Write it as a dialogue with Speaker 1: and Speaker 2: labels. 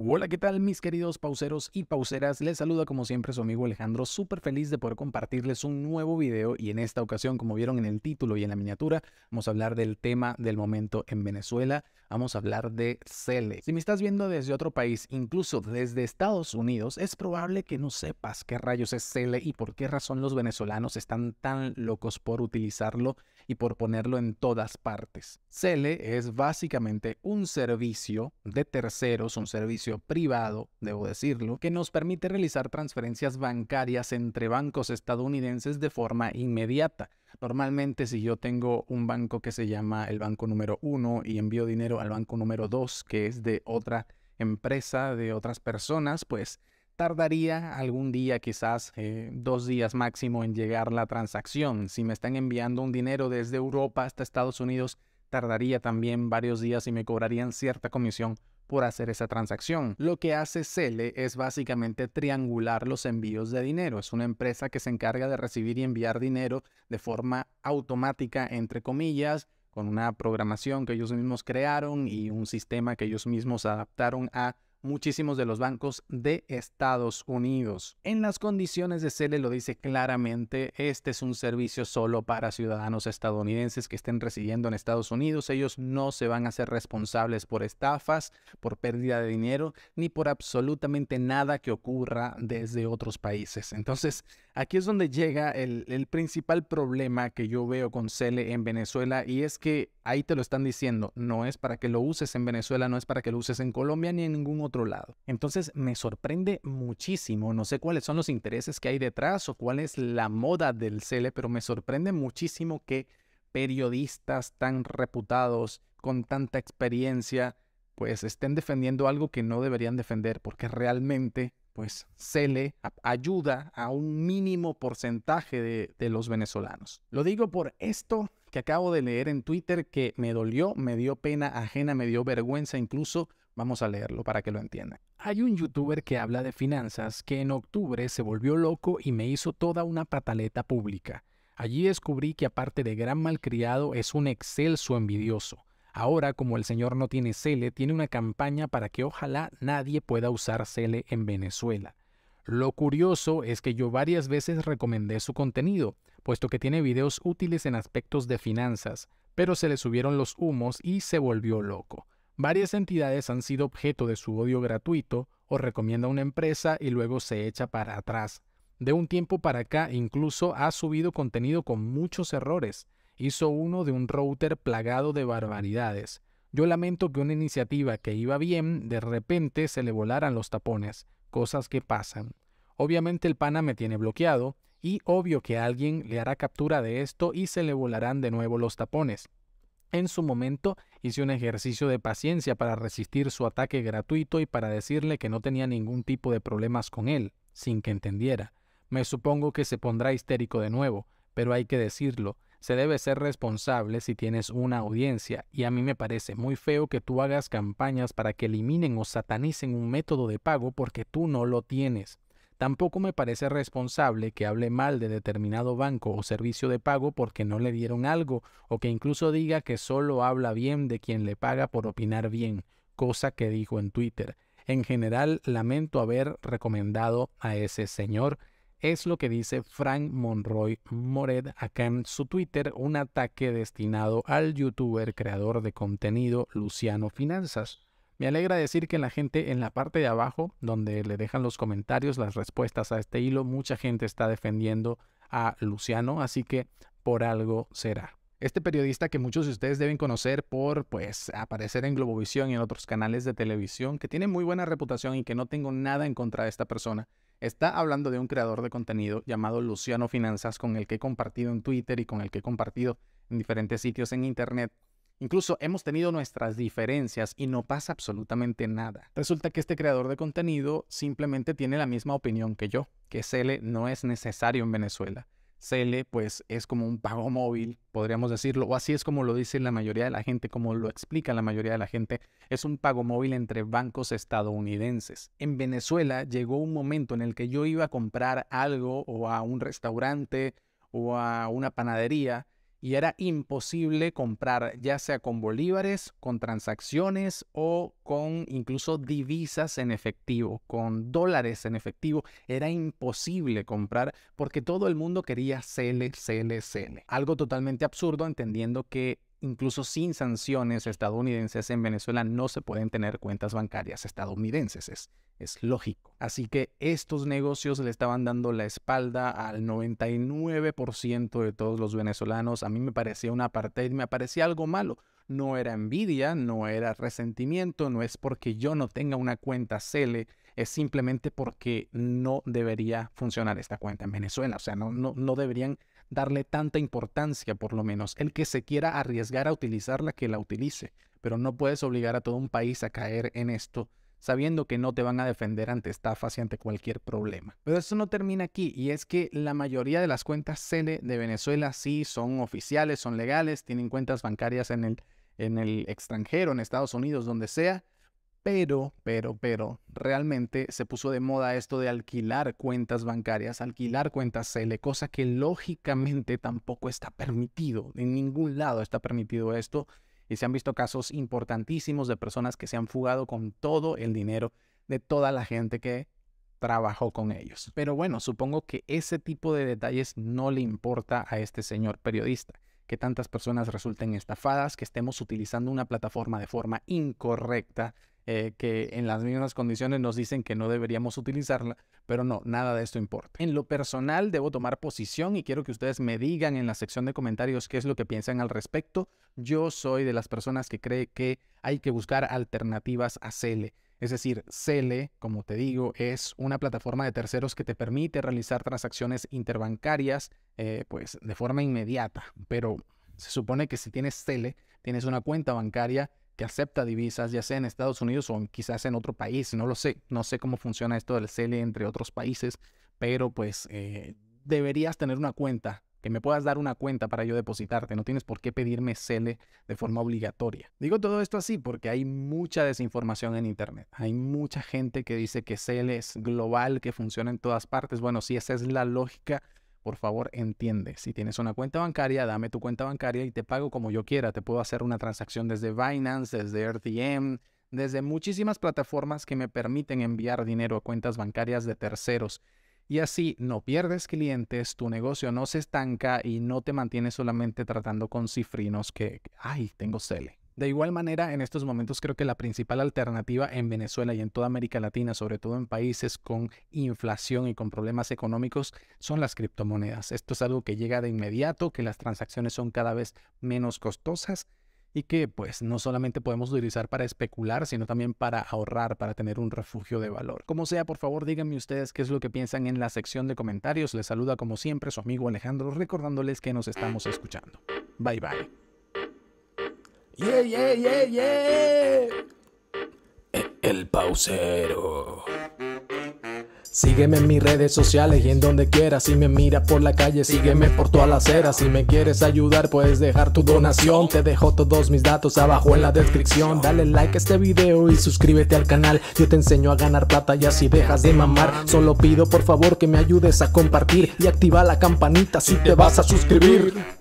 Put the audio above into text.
Speaker 1: Hola, ¿qué tal mis queridos pauseros y pauseras? Les saluda como siempre su amigo Alejandro, súper feliz de poder compartirles un nuevo video y en esta ocasión, como vieron en el título y en la miniatura, vamos a hablar del tema del momento en Venezuela, vamos a hablar de Cele. Si me estás viendo desde otro país, incluso desde Estados Unidos, es probable que no sepas qué rayos es Cele y por qué razón los venezolanos están tan locos por utilizarlo y por ponerlo en todas partes. Cele es básicamente un servicio de terceros, un servicio privado, debo decirlo, que nos permite realizar transferencias bancarias entre bancos estadounidenses de forma inmediata. Normalmente si yo tengo un banco que se llama el banco número uno y envío dinero al banco número 2, que es de otra empresa, de otras personas, pues tardaría algún día, quizás eh, dos días máximo en llegar la transacción. Si me están enviando un dinero desde Europa hasta Estados Unidos, tardaría también varios días y me cobrarían cierta comisión por hacer esa transacción. Lo que hace Cele es básicamente triangular los envíos de dinero. Es una empresa que se encarga de recibir y enviar dinero de forma automática, entre comillas, con una programación que ellos mismos crearon y un sistema que ellos mismos adaptaron a muchísimos de los bancos de Estados Unidos. En las condiciones de CELE lo dice claramente, este es un servicio solo para ciudadanos estadounidenses que estén residiendo en Estados Unidos. Ellos no se van a ser responsables por estafas, por pérdida de dinero, ni por absolutamente nada que ocurra desde otros países. Entonces, aquí es donde llega el, el principal problema que yo veo con CELE en Venezuela y es que ahí te lo están diciendo, no es para que lo uses en Venezuela, no es para que lo uses en Colombia ni en ningún otro lado. Entonces me sorprende muchísimo, no sé cuáles son los intereses que hay detrás o cuál es la moda del CELE, pero me sorprende muchísimo que periodistas tan reputados, con tanta experiencia, pues estén defendiendo algo que no deberían defender, porque realmente pues Cele ayuda a un mínimo porcentaje de, los venezolanos. Lo digo por esto que acabo de leer en Twitter que me dolió, me dio pena ajena, me dio vergüenza incluso. Vamos a leerlo para que lo entiendan. Hay un youtuber que habla de finanzas que en octubre se volvió loco y me hizo toda una pataleta pública. Allí descubrí que aparte de gran malcriado es un excelso envidioso. Ahora, como el señor no tiene cele, tiene una campaña para que ojalá nadie pueda usar cele en Venezuela. Lo curioso es que yo varias veces recomendé su contenido, puesto que tiene videos útiles en aspectos de finanzas, pero se le subieron los humos y se volvió loco. Varias entidades han sido objeto de su odio gratuito o recomienda una empresa y luego se echa para atrás. De un tiempo para acá incluso ha subido contenido con muchos errores. Hizo uno de un router plagado de barbaridades. Yo lamento que una iniciativa que iba bien de repente se le volaran los tapones, cosas que pasan. Obviamente el pana me tiene bloqueado, y obvio que alguien le hará captura de esto y se le volarán de nuevo los tapones. En su momento hice un ejercicio de paciencia para resistir su ataque gratuito y para decirle que no tenía ningún tipo de problemas con él, sin que entendiera. Me supongo que se pondrá histérico de nuevo, pero hay que decirlo, se debe ser responsable si tienes una audiencia, y a mí me parece muy feo que tú hagas campañas para que eliminen o satanicen un método de pago porque tú no lo tienes. Tampoco me parece responsable que hable mal de determinado banco o servicio de pago porque no le dieron algo o que incluso diga que solo habla bien de quien le paga por opinar bien, cosa que dijo en Twitter. En general, lamento haber recomendado a ese señor. Es lo que dice Frank Monroy Moret acá en su Twitter, un ataque destinado al youtuber creador de contenido Luciano Finanzas. Me alegra decir que la gente en la parte de abajo, donde le dejan los comentarios, las respuestas a este hilo, mucha gente está defendiendo a Luciano, así que por algo será. Este periodista que muchos de ustedes deben conocer por pues aparecer en Globovisión y en otros canales de televisión, que tiene muy buena reputación y que no tengo nada en contra de esta persona, está hablando de un creador de contenido llamado Luciano Finanzas con el que he compartido en Twitter y con el que he compartido en diferentes sitios en internet Incluso hemos tenido nuestras diferencias y no pasa absolutamente nada. Resulta que este creador de contenido simplemente tiene la misma opinión que yo, que Cele no es necesario en Venezuela. Cele pues es como un pago móvil, podríamos decirlo, o así es como lo dice la mayoría de la gente, como lo explica la mayoría de la gente, es un pago móvil entre bancos estadounidenses. En Venezuela llegó un momento en el que yo iba a comprar algo o a un restaurante o a una panadería y era imposible comprar ya sea con bolívares, con transacciones o con incluso divisas en efectivo, con dólares en efectivo. Era imposible comprar porque todo el mundo quería CL, Algo totalmente absurdo entendiendo que incluso sin sanciones estadounidenses, en Venezuela no se pueden tener cuentas bancarias estadounidenses. Es, lógico. Así que estos negocios le estaban dando la espalda al 99% de todos los venezolanos. A mí me parecía una apartheid, me parecía algo malo. No era envidia, no era resentimiento, no es porque yo no tenga una cuenta Cele, es simplemente porque no debería funcionar esta cuenta en Venezuela. O sea, no, no, no deberían darle tanta importancia, por lo menos. El que se quiera arriesgar a utilizarla, que la utilice. Pero no puedes obligar a todo un país a caer en esto sabiendo que no te van a defender ante estafas y ante cualquier problema. Pero eso no termina aquí y es que la mayoría de las cuentas CELE de Venezuela sí son oficiales, son legales, tienen cuentas bancarias en el, en el extranjero, en Estados Unidos, donde sea, pero, pero, pero, realmente se puso de moda esto de alquilar cuentas bancarias, alquilar cuentas CL, cosa que lógicamente tampoco está permitido. En ningún lado está permitido esto. Y se han visto casos importantísimos de personas que se han fugado con todo el dinero de toda la gente que trabajó con ellos. Pero bueno, supongo que ese tipo de detalles no le importa a este señor periodista que tantas personas resulten estafadas, que estemos utilizando una plataforma de forma incorrecta, eh, que en las mismas condiciones nos dicen que no deberíamos utilizarla, pero no, nada de esto importa. En lo personal debo tomar posición y quiero que ustedes me digan en la sección de comentarios qué es lo que piensan al respecto. Yo soy de las personas que cree que hay que buscar alternativas a Cele. Es decir, Cele, como te digo, es una plataforma de terceros que te permite realizar transacciones interbancarias eh, pues, de forma inmediata, pero se supone que si tienes Cele, tienes una cuenta bancaria que acepta divisas, ya sea en Estados Unidos o quizás en otro país, no lo sé, no sé cómo funciona esto del CELE entre otros países, pero pues eh, deberías tener una cuenta, que me puedas dar una cuenta para yo depositarte, no tienes por qué pedirme CELE de forma obligatoria. Digo todo esto así porque hay mucha desinformación en Internet, hay mucha gente que dice que CELE es global, que funciona en todas partes, bueno, si esa es la lógica, por favor, entiende. Si tienes una cuenta bancaria, dame tu cuenta bancaria y te pago como yo quiera. Te puedo hacer una transacción desde Binance, desde RTM, desde muchísimas plataformas que me permiten enviar dinero a cuentas bancarias de terceros. Y así no pierdes clientes, tu negocio no se estanca y no te mantienes solamente tratando con cifrinos que, ay, tengo Cele, de igual manera, en estos momentos creo que la principal alternativa en Venezuela y en toda América Latina, sobre todo en países con inflación y con problemas económicos, son las criptomonedas. Esto es algo que llega de inmediato, que las transacciones son cada vez menos costosas y que pues no solamente podemos utilizar para especular, sino también para ahorrar, para tener un refugio de valor. Como sea, por favor díganme ustedes qué es lo que piensan en la sección de comentarios. Les saluda como siempre su amigo Alejandro, recordándoles que nos estamos escuchando. Bye bye. Yeah, yeah, yeah, yeah. El pausero. Sígueme en mis redes sociales y en donde quieras. Si me mira por la calle, sígueme por toda la acera. Si me quieres ayudar, puedes dejar tu donación. Te dejo todos mis datos abajo en la descripción. Dale like a este video y suscríbete al canal. Yo te enseño a ganar plata y así dejas de mamar. Solo pido por favor que me ayudes a compartir y activa la campanita si te vas a suscribir.